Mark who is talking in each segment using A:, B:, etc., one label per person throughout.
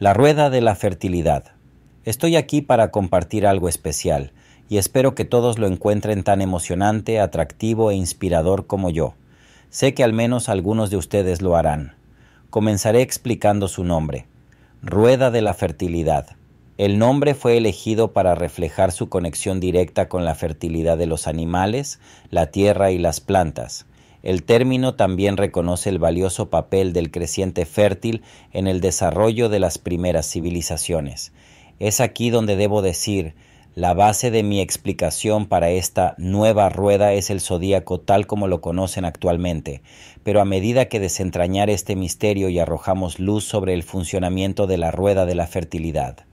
A: La rueda de la fertilidad. Estoy aquí para compartir algo especial, y espero que todos lo encuentren tan emocionante, atractivo e inspirador como yo. Sé que al menos algunos de ustedes lo harán. Comenzaré explicando su nombre. Rueda de la fertilidad. El nombre fue elegido para reflejar su conexión directa con la fertilidad de los animales, la tierra y las plantas. El término también reconoce el valioso papel del creciente fértil en el desarrollo de las primeras civilizaciones. Es aquí donde debo decir, la base de mi explicación para esta nueva rueda es el zodíaco tal como lo conocen actualmente, pero a medida que desentrañar este misterio y arrojamos luz sobre el funcionamiento de la rueda de la fertilidad.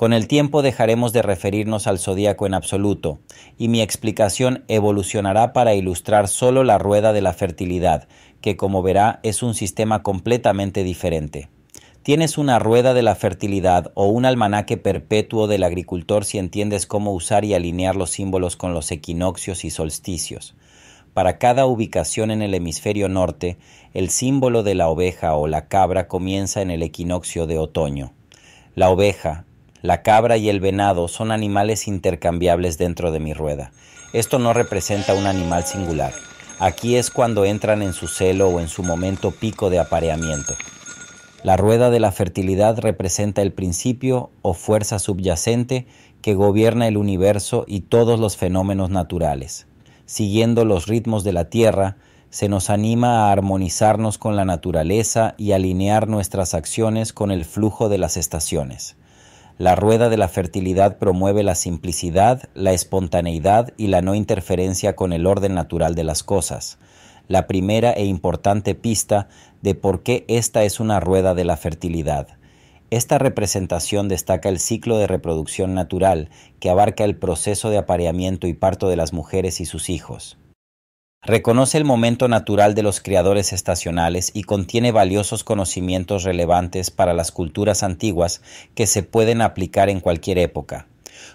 A: Con el tiempo dejaremos de referirnos al zodíaco en absoluto, y mi explicación evolucionará para ilustrar solo la rueda de la fertilidad, que como verá es un sistema completamente diferente. Tienes una rueda de la fertilidad o un almanaque perpetuo del agricultor si entiendes cómo usar y alinear los símbolos con los equinoccios y solsticios. Para cada ubicación en el hemisferio norte, el símbolo de la oveja o la cabra comienza en el equinoccio de otoño. La oveja, la cabra y el venado son animales intercambiables dentro de mi rueda. Esto no representa un animal singular. Aquí es cuando entran en su celo o en su momento pico de apareamiento. La rueda de la fertilidad representa el principio o fuerza subyacente que gobierna el universo y todos los fenómenos naturales. Siguiendo los ritmos de la Tierra, se nos anima a armonizarnos con la naturaleza y alinear nuestras acciones con el flujo de las estaciones. La rueda de la fertilidad promueve la simplicidad, la espontaneidad y la no interferencia con el orden natural de las cosas. La primera e importante pista de por qué esta es una rueda de la fertilidad. Esta representación destaca el ciclo de reproducción natural que abarca el proceso de apareamiento y parto de las mujeres y sus hijos. Reconoce el momento natural de los creadores estacionales y contiene valiosos conocimientos relevantes para las culturas antiguas que se pueden aplicar en cualquier época.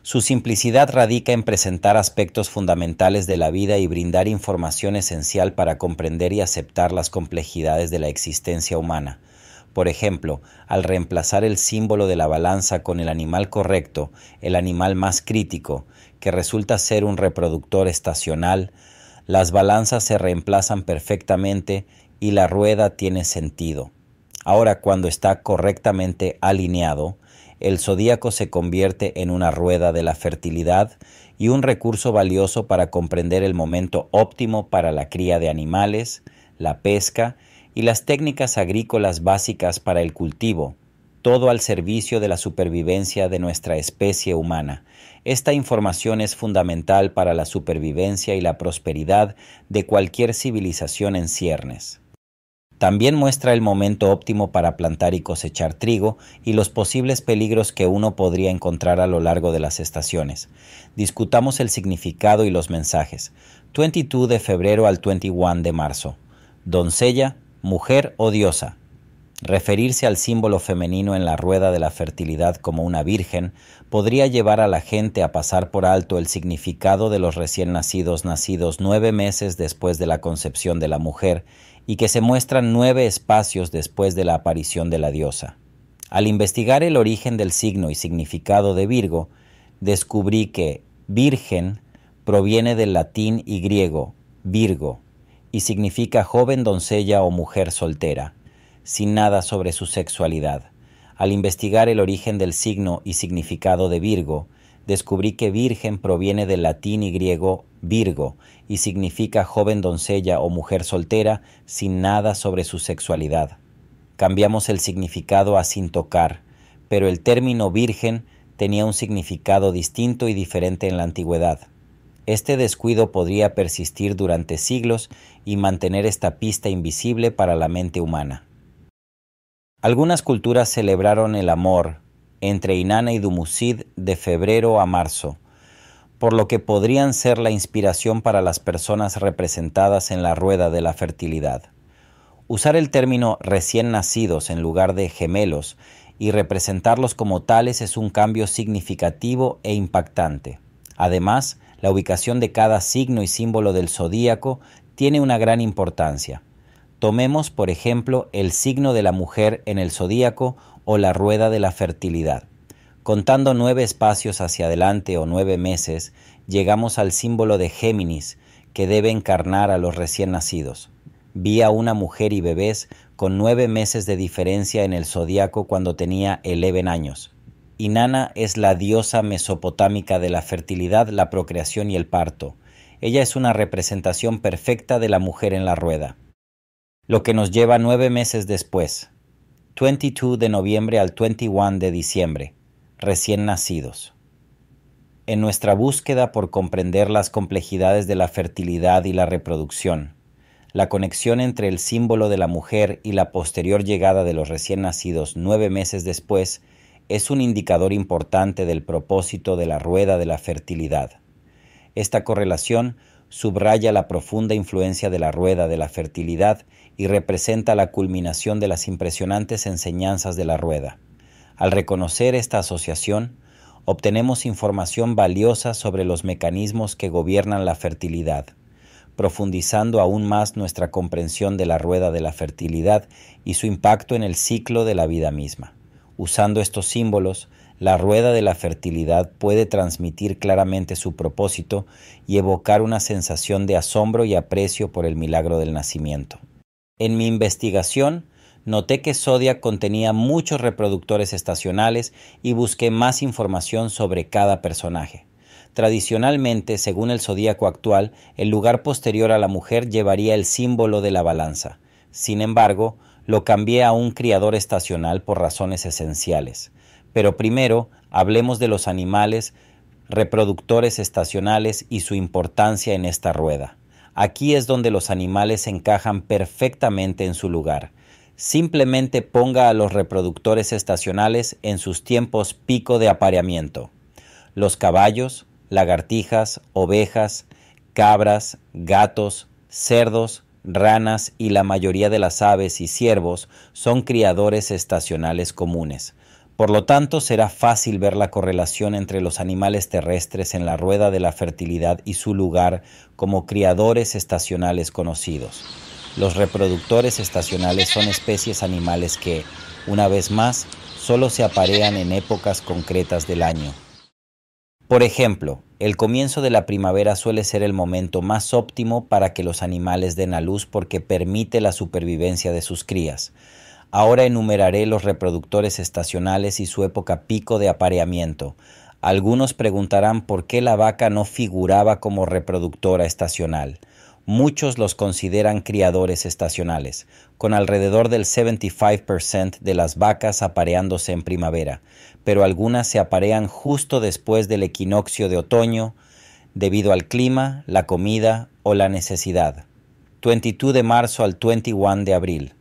A: Su simplicidad radica en presentar aspectos fundamentales de la vida y brindar información esencial para comprender y aceptar las complejidades de la existencia humana. Por ejemplo, al reemplazar el símbolo de la balanza con el animal correcto, el animal más crítico, que resulta ser un reproductor estacional, las balanzas se reemplazan perfectamente y la rueda tiene sentido. Ahora cuando está correctamente alineado, el zodíaco se convierte en una rueda de la fertilidad y un recurso valioso para comprender el momento óptimo para la cría de animales, la pesca y las técnicas agrícolas básicas para el cultivo, todo al servicio de la supervivencia de nuestra especie humana. Esta información es fundamental para la supervivencia y la prosperidad de cualquier civilización en ciernes. También muestra el momento óptimo para plantar y cosechar trigo y los posibles peligros que uno podría encontrar a lo largo de las estaciones. Discutamos el significado y los mensajes. 22 de febrero al 21 de marzo. Doncella, mujer o diosa Referirse al símbolo femenino en la rueda de la fertilidad como una virgen podría llevar a la gente a pasar por alto el significado de los recién nacidos nacidos nueve meses después de la concepción de la mujer y que se muestran nueve espacios después de la aparición de la diosa. Al investigar el origen del signo y significado de Virgo, descubrí que virgen proviene del latín y griego virgo y significa joven doncella o mujer soltera sin nada sobre su sexualidad. Al investigar el origen del signo y significado de Virgo, descubrí que virgen proviene del latín y griego Virgo y significa joven doncella o mujer soltera sin nada sobre su sexualidad. Cambiamos el significado a sin tocar, pero el término virgen tenía un significado distinto y diferente en la antigüedad. Este descuido podría persistir durante siglos y mantener esta pista invisible para la mente humana. Algunas culturas celebraron el amor entre Inanna y Dumusid de febrero a marzo, por lo que podrían ser la inspiración para las personas representadas en la rueda de la fertilidad. Usar el término recién nacidos en lugar de gemelos y representarlos como tales es un cambio significativo e impactante. Además, la ubicación de cada signo y símbolo del zodíaco tiene una gran importancia. Tomemos, por ejemplo, el signo de la mujer en el zodíaco o la rueda de la fertilidad. Contando nueve espacios hacia adelante o nueve meses, llegamos al símbolo de Géminis, que debe encarnar a los recién nacidos. Vi a una mujer y bebés con nueve meses de diferencia en el zodíaco cuando tenía 11 años. Inanna es la diosa mesopotámica de la fertilidad, la procreación y el parto. Ella es una representación perfecta de la mujer en la rueda lo que nos lleva nueve meses después, 22 de noviembre al 21 de diciembre, recién nacidos. En nuestra búsqueda por comprender las complejidades de la fertilidad y la reproducción, la conexión entre el símbolo de la mujer y la posterior llegada de los recién nacidos nueve meses después es un indicador importante del propósito de la rueda de la fertilidad. Esta correlación subraya la profunda influencia de la rueda de la fertilidad y representa la culminación de las impresionantes enseñanzas de la rueda. Al reconocer esta asociación, obtenemos información valiosa sobre los mecanismos que gobiernan la fertilidad, profundizando aún más nuestra comprensión de la rueda de la fertilidad y su impacto en el ciclo de la vida misma. Usando estos símbolos, la rueda de la fertilidad puede transmitir claramente su propósito y evocar una sensación de asombro y aprecio por el milagro del nacimiento. En mi investigación, noté que Zodiac contenía muchos reproductores estacionales y busqué más información sobre cada personaje. Tradicionalmente, según el zodíaco actual, el lugar posterior a la mujer llevaría el símbolo de la balanza. Sin embargo, lo cambié a un criador estacional por razones esenciales. Pero primero hablemos de los animales reproductores estacionales y su importancia en esta rueda. Aquí es donde los animales encajan perfectamente en su lugar. Simplemente ponga a los reproductores estacionales en sus tiempos pico de apareamiento. Los caballos, lagartijas, ovejas, cabras, gatos, cerdos, ranas y la mayoría de las aves y ciervos son criadores estacionales comunes. Por lo tanto, será fácil ver la correlación entre los animales terrestres en la rueda de la fertilidad y su lugar como criadores estacionales conocidos. Los reproductores estacionales son especies animales que, una vez más, solo se aparean en épocas concretas del año. Por ejemplo, el comienzo de la primavera suele ser el momento más óptimo para que los animales den a luz porque permite la supervivencia de sus crías. Ahora enumeraré los reproductores estacionales y su época pico de apareamiento. Algunos preguntarán por qué la vaca no figuraba como reproductora estacional. Muchos los consideran criadores estacionales, con alrededor del 75% de las vacas apareándose en primavera, pero algunas se aparean justo después del equinoccio de otoño, debido al clima, la comida o la necesidad. 22 de marzo al 21 de abril.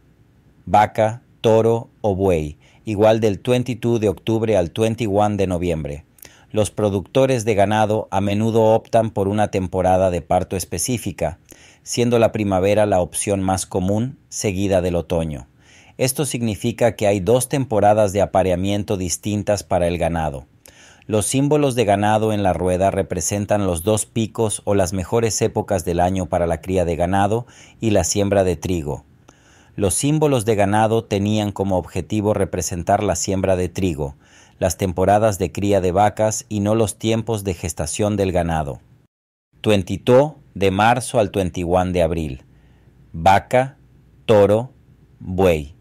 A: Vaca, toro o buey, igual del 22 de octubre al 21 de noviembre. Los productores de ganado a menudo optan por una temporada de parto específica, siendo la primavera la opción más común, seguida del otoño. Esto significa que hay dos temporadas de apareamiento distintas para el ganado. Los símbolos de ganado en la rueda representan los dos picos o las mejores épocas del año para la cría de ganado y la siembra de trigo. Los símbolos de ganado tenían como objetivo representar la siembra de trigo, las temporadas de cría de vacas y no los tiempos de gestación del ganado. 22 de marzo al 21 de abril. Vaca, toro, buey.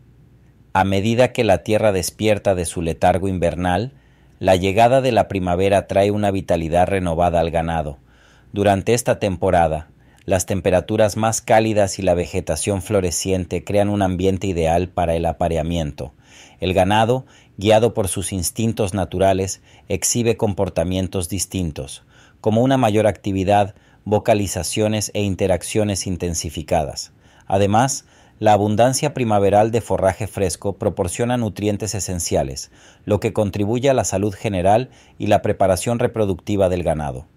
A: A medida que la tierra despierta de su letargo invernal, la llegada de la primavera trae una vitalidad renovada al ganado. Durante esta temporada, las temperaturas más cálidas y la vegetación floreciente crean un ambiente ideal para el apareamiento. El ganado, guiado por sus instintos naturales, exhibe comportamientos distintos, como una mayor actividad, vocalizaciones e interacciones intensificadas. Además, la abundancia primaveral de forraje fresco proporciona nutrientes esenciales, lo que contribuye a la salud general y la preparación reproductiva del ganado.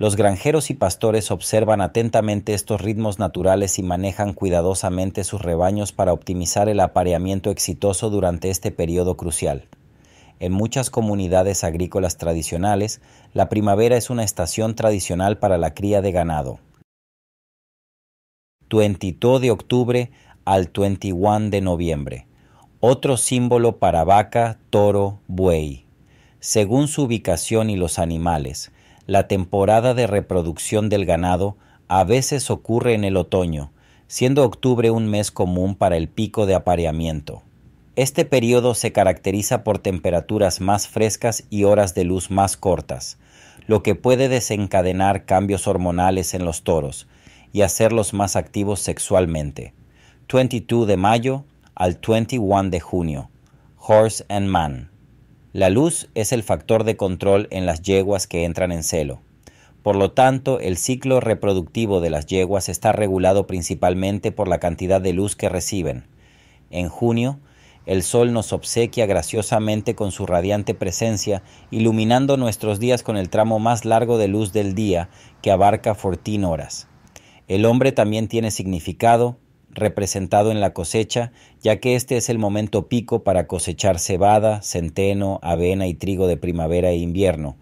A: Los granjeros y pastores observan atentamente estos ritmos naturales y manejan cuidadosamente sus rebaños para optimizar el apareamiento exitoso durante este periodo crucial. En muchas comunidades agrícolas tradicionales, la primavera es una estación tradicional para la cría de ganado. 22 de octubre al 21 de noviembre. Otro símbolo para vaca, toro, buey. Según su ubicación y los animales, la temporada de reproducción del ganado a veces ocurre en el otoño, siendo octubre un mes común para el pico de apareamiento. Este periodo se caracteriza por temperaturas más frescas y horas de luz más cortas, lo que puede desencadenar cambios hormonales en los toros y hacerlos más activos sexualmente. 22 de mayo al 21 de junio. Horse and Man. La luz es el factor de control en las yeguas que entran en celo. Por lo tanto, el ciclo reproductivo de las yeguas está regulado principalmente por la cantidad de luz que reciben. En junio, el sol nos obsequia graciosamente con su radiante presencia, iluminando nuestros días con el tramo más largo de luz del día, que abarca 14 horas. El hombre también tiene significado, representado en la cosecha, ya que este es el momento pico para cosechar cebada, centeno, avena y trigo de primavera e invierno.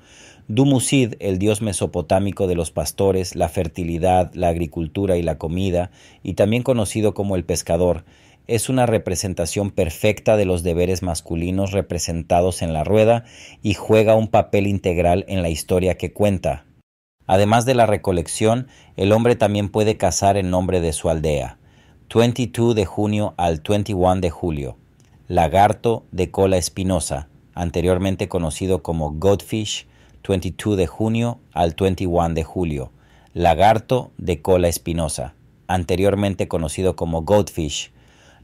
A: Dumuzid, el dios mesopotámico de los pastores, la fertilidad, la agricultura y la comida, y también conocido como el pescador, es una representación perfecta de los deberes masculinos representados en la rueda y juega un papel integral en la historia que cuenta. Además de la recolección, el hombre también puede cazar en nombre de su aldea. 22 de junio al 21 de julio, lagarto de cola espinosa, anteriormente conocido como goldfish, 22 de junio al 21 de julio, lagarto de cola espinosa, anteriormente conocido como goatfish.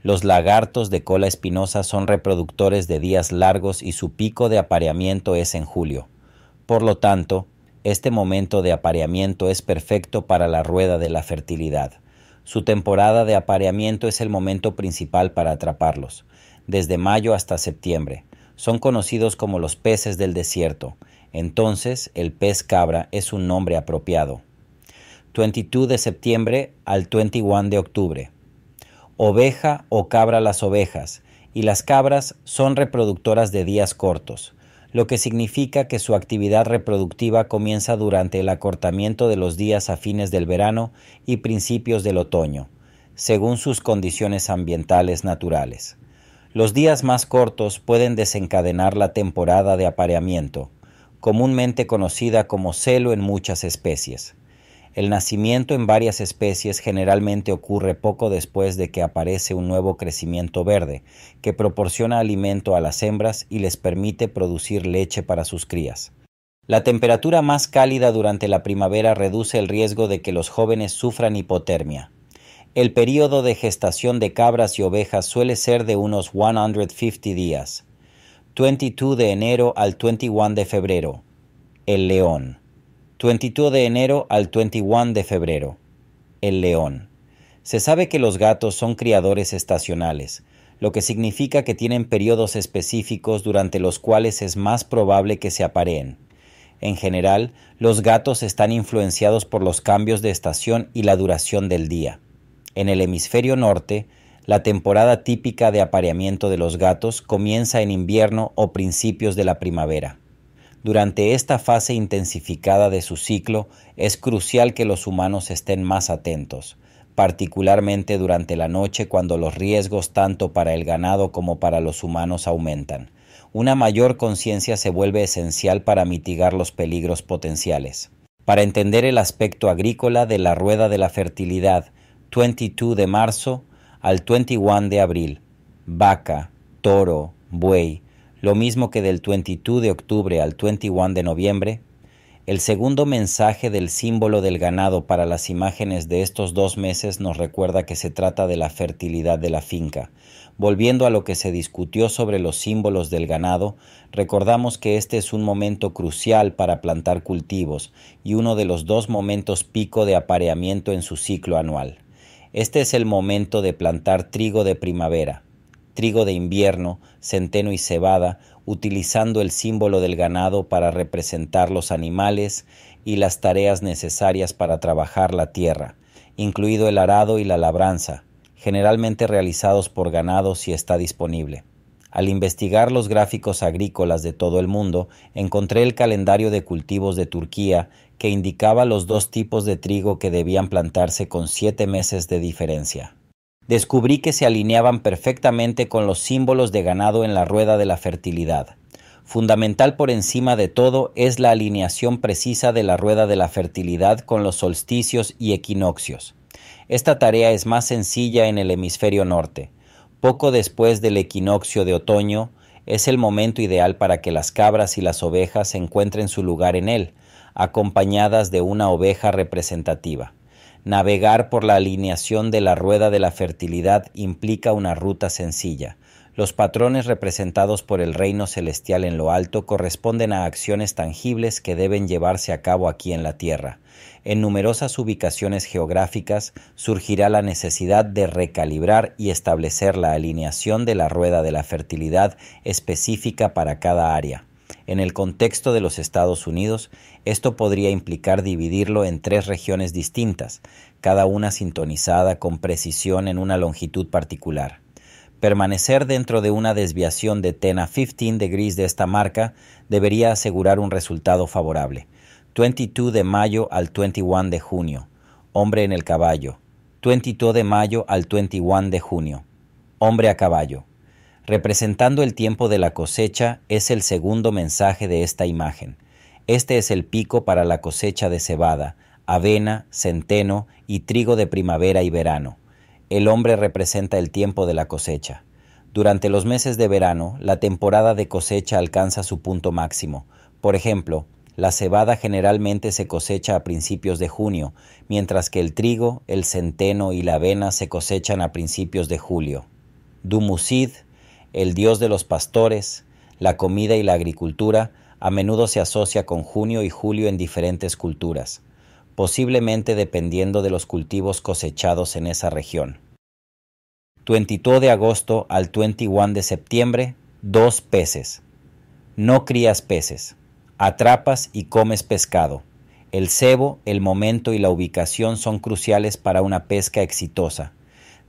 A: Los lagartos de cola espinosa son reproductores de días largos y su pico de apareamiento es en julio. Por lo tanto, este momento de apareamiento es perfecto para la rueda de la fertilidad. Su temporada de apareamiento es el momento principal para atraparlos, desde mayo hasta septiembre. Son conocidos como los peces del desierto, entonces el pez cabra es un nombre apropiado. 22 de septiembre al 21 de octubre. Oveja o cabra las ovejas, y las cabras son reproductoras de días cortos lo que significa que su actividad reproductiva comienza durante el acortamiento de los días a fines del verano y principios del otoño, según sus condiciones ambientales naturales. Los días más cortos pueden desencadenar la temporada de apareamiento, comúnmente conocida como celo en muchas especies. El nacimiento en varias especies generalmente ocurre poco después de que aparece un nuevo crecimiento verde, que proporciona alimento a las hembras y les permite producir leche para sus crías. La temperatura más cálida durante la primavera reduce el riesgo de que los jóvenes sufran hipotermia. El período de gestación de cabras y ovejas suele ser de unos 150 días, 22 de enero al 21 de febrero. El león. 22 de enero al 21 de febrero. El león. Se sabe que los gatos son criadores estacionales, lo que significa que tienen periodos específicos durante los cuales es más probable que se apareen. En general, los gatos están influenciados por los cambios de estación y la duración del día. En el hemisferio norte, la temporada típica de apareamiento de los gatos comienza en invierno o principios de la primavera. Durante esta fase intensificada de su ciclo es crucial que los humanos estén más atentos, particularmente durante la noche cuando los riesgos tanto para el ganado como para los humanos aumentan. Una mayor conciencia se vuelve esencial para mitigar los peligros potenciales. Para entender el aspecto agrícola de la rueda de la fertilidad, 22 de marzo al 21 de abril, vaca, toro, buey, lo mismo que del 22 de octubre al 21 de noviembre, el segundo mensaje del símbolo del ganado para las imágenes de estos dos meses nos recuerda que se trata de la fertilidad de la finca. Volviendo a lo que se discutió sobre los símbolos del ganado, recordamos que este es un momento crucial para plantar cultivos y uno de los dos momentos pico de apareamiento en su ciclo anual. Este es el momento de plantar trigo de primavera trigo de invierno, centeno y cebada, utilizando el símbolo del ganado para representar los animales y las tareas necesarias para trabajar la tierra, incluido el arado y la labranza, generalmente realizados por ganado si está disponible. Al investigar los gráficos agrícolas de todo el mundo, encontré el calendario de cultivos de Turquía que indicaba los dos tipos de trigo que debían plantarse con siete meses de diferencia descubrí que se alineaban perfectamente con los símbolos de ganado en la rueda de la fertilidad. Fundamental por encima de todo es la alineación precisa de la rueda de la fertilidad con los solsticios y equinoccios. Esta tarea es más sencilla en el hemisferio norte. Poco después del equinoccio de otoño es el momento ideal para que las cabras y las ovejas encuentren su lugar en él, acompañadas de una oveja representativa. Navegar por la alineación de la rueda de la fertilidad implica una ruta sencilla. Los patrones representados por el reino celestial en lo alto corresponden a acciones tangibles que deben llevarse a cabo aquí en la tierra. En numerosas ubicaciones geográficas surgirá la necesidad de recalibrar y establecer la alineación de la rueda de la fertilidad específica para cada área. En el contexto de los Estados Unidos, esto podría implicar dividirlo en tres regiones distintas, cada una sintonizada con precisión en una longitud particular. Permanecer dentro de una desviación de tena a 15 degrees de esta marca debería asegurar un resultado favorable. 22 de mayo al 21 de junio. Hombre en el caballo. 22 de mayo al 21 de junio. Hombre a caballo. Representando el tiempo de la cosecha es el segundo mensaje de esta imagen. Este es el pico para la cosecha de cebada, avena, centeno y trigo de primavera y verano. El hombre representa el tiempo de la cosecha. Durante los meses de verano, la temporada de cosecha alcanza su punto máximo. Por ejemplo, la cebada generalmente se cosecha a principios de junio, mientras que el trigo, el centeno y la avena se cosechan a principios de julio. Dumucid el dios de los pastores, la comida y la agricultura, a menudo se asocia con junio y julio en diferentes culturas, posiblemente dependiendo de los cultivos cosechados en esa región. 22 de agosto al 21 de septiembre, dos peces. No crías peces, atrapas y comes pescado. El cebo, el momento y la ubicación son cruciales para una pesca exitosa.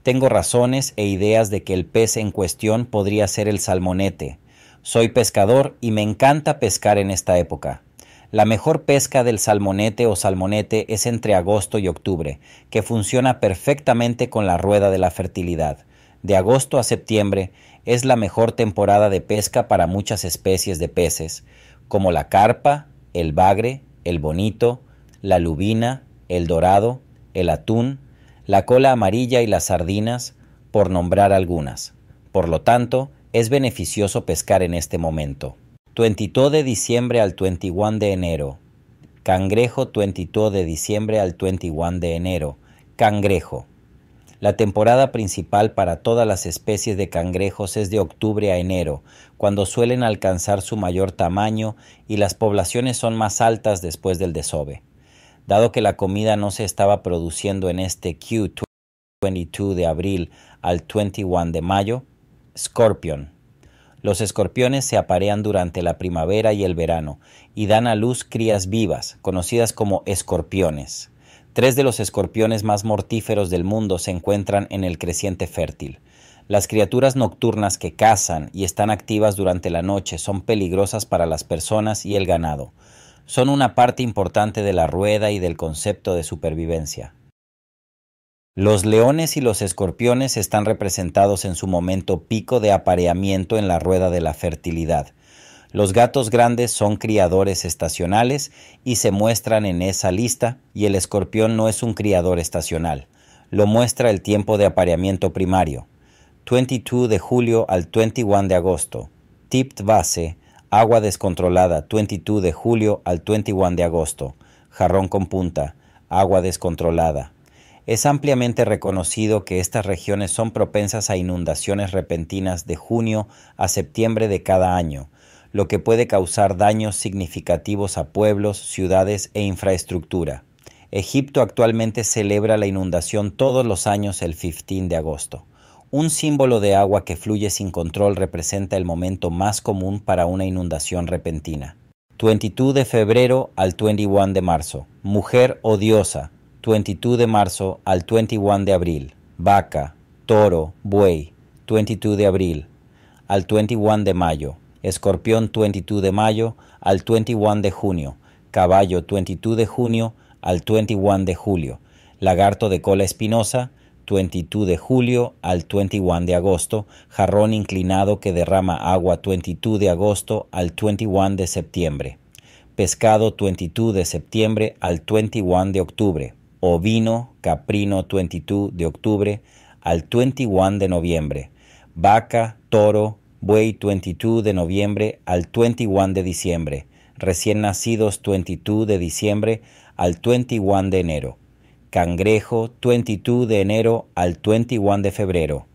A: Tengo razones e ideas de que el pez en cuestión podría ser el salmonete. Soy pescador y me encanta pescar en esta época. La mejor pesca del salmonete o salmonete es entre agosto y octubre, que funciona perfectamente con la rueda de la fertilidad. De agosto a septiembre es la mejor temporada de pesca para muchas especies de peces, como la carpa, el bagre, el bonito, la lubina, el dorado, el atún, la cola amarilla y las sardinas, por nombrar algunas. Por lo tanto, es beneficioso pescar en este momento. 22 de diciembre al 21 de enero. Cangrejo 22 de diciembre al 21 de enero. Cangrejo. La temporada principal para todas las especies de cangrejos es de octubre a enero, cuando suelen alcanzar su mayor tamaño y las poblaciones son más altas después del desove. Dado que la comida no se estaba produciendo en este Q22 de abril al 21 de mayo, Scorpion. Los escorpiones se aparean durante la primavera y el verano y dan a luz crías vivas, conocidas como escorpiones. Tres de los escorpiones más mortíferos del mundo se encuentran en el creciente fértil. Las criaturas nocturnas que cazan y están activas durante la noche son peligrosas para las personas y el ganado son una parte importante de la rueda y del concepto de supervivencia. Los leones y los escorpiones están representados en su momento pico de apareamiento en la rueda de la fertilidad. Los gatos grandes son criadores estacionales y se muestran en esa lista y el escorpión no es un criador estacional. Lo muestra el tiempo de apareamiento primario. 22 de julio al 21 de agosto. Tipped base Agua descontrolada, 22 de julio al 21 de agosto. Jarrón con punta, agua descontrolada. Es ampliamente reconocido que estas regiones son propensas a inundaciones repentinas de junio a septiembre de cada año, lo que puede causar daños significativos a pueblos, ciudades e infraestructura. Egipto actualmente celebra la inundación todos los años el 15 de agosto. Un símbolo de agua que fluye sin control representa el momento más común para una inundación repentina. 22 de febrero al 21 de marzo. Mujer odiosa. 22 de marzo al 21 de abril. Vaca, toro, buey. 22 de abril al 21 de mayo. Escorpión 22 de mayo al 21 de junio. Caballo 22 de junio al 21 de julio. Lagarto de cola espinosa 22 de julio al 21 de agosto, jarrón inclinado que derrama agua 22 de agosto al 21 de septiembre, pescado 22 de septiembre al 21 de octubre, ovino caprino 22 de octubre al 21 de noviembre, vaca, toro, buey 22 de noviembre al 21 de diciembre, recién nacidos 22 de diciembre al 21 de enero Cangrejo, 22 de enero al 21 de febrero.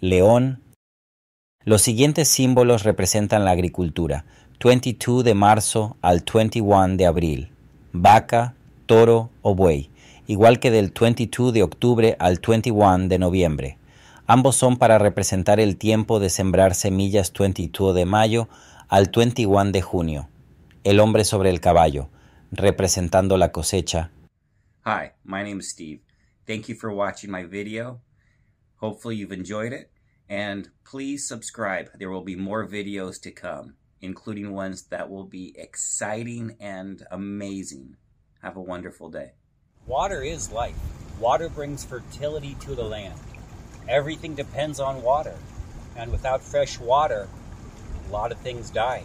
A: León. Los siguientes símbolos representan la agricultura, 22 de marzo al 21 de abril. Vaca, toro o buey, igual que del 22 de octubre al 21 de noviembre. Ambos son para representar el tiempo de sembrar semillas 22 de mayo al 21 de junio. El hombre sobre el caballo, representando la cosecha, Hi, my name is Steve. Thank you for watching my video. Hopefully you've enjoyed it, and please subscribe. There will be more videos to come, including ones that will be exciting and amazing. Have a wonderful day. Water is life. Water brings fertility to the land. Everything depends on water, and without fresh water, a lot of things die.